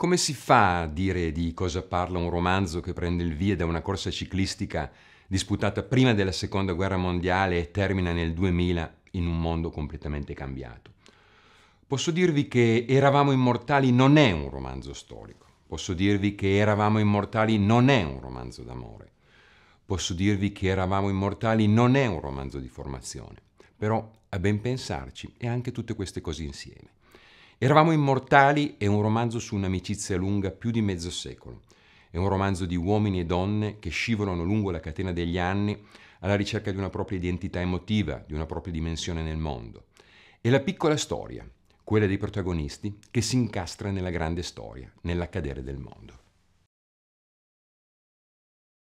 Come si fa a dire di cosa parla un romanzo che prende il via da una corsa ciclistica disputata prima della seconda guerra mondiale e termina nel 2000 in un mondo completamente cambiato? Posso dirvi che Eravamo immortali non è un romanzo storico. Posso dirvi che Eravamo immortali non è un romanzo d'amore. Posso dirvi che Eravamo immortali non è un romanzo di formazione. Però, a ben pensarci, è anche tutte queste cose insieme. Eravamo immortali è un romanzo su un'amicizia lunga più di mezzo secolo. È un romanzo di uomini e donne che scivolano lungo la catena degli anni alla ricerca di una propria identità emotiva, di una propria dimensione nel mondo. È la piccola storia, quella dei protagonisti, che si incastra nella grande storia, nell'accadere del mondo.